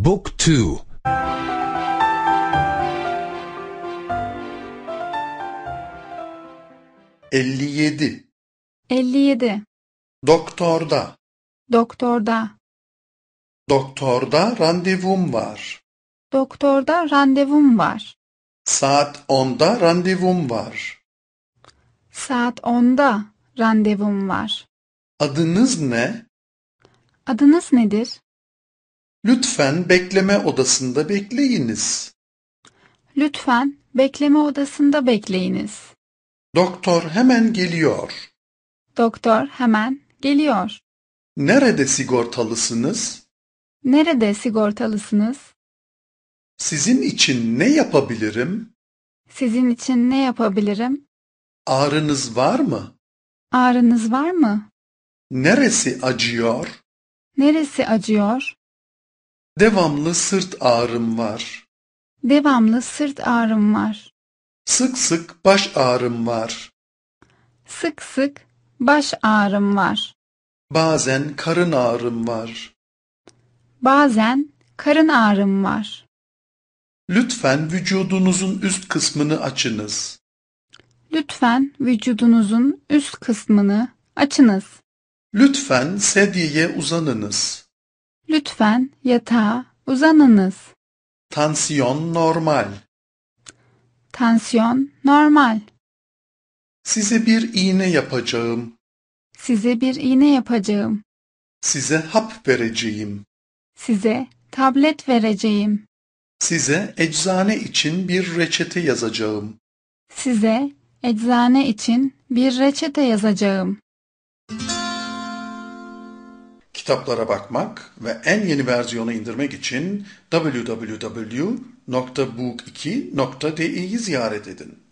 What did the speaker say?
Book 2 57 57 Doktorda Doktorda Doktorda randevum var. Doktorda randevum var. Saat 10'da randevum var. Saat 10'da randevum var. Adınız ne? Adınız nedir? Lütfen bekleme odasında bekleyiniz. Lütfen bekleme odasında bekleyiniz. Doktor hemen geliyor. Doktor hemen geliyor. Nerede sigortalısınız? Nerede sigortalısınız? Sizin için ne yapabilirim? Sizin için ne yapabilirim? Ağrınız var mı? Ağrınız var mı? Neresi acıyor? Neresi acıyor? Devamlı sırt ağrım var. Devamlı sırt ağrım var. Sık sık baş ağrım var. Sık sık baş ağrım var. Bazen karın ağrım var. Bazen karın ağrım var. Lütfen vücudunuzun üst kısmını açınız. Lütfen vücudunuzun üst kısmını açınız. Lütfen sedyeye uzanınız. Lütfen yatağa uzanınız. Tansiyon normal. Tansiyon normal. Size bir iğne yapacağım. Size bir iğne yapacağım. Size hap vereceğim. Size tablet vereceğim. Size eczane için bir reçete yazacağım. Size eczane için bir reçete yazacağım kitaplara bakmak ve en yeni versiyonu indirmek için www.book2.de'yi ziyaret edin.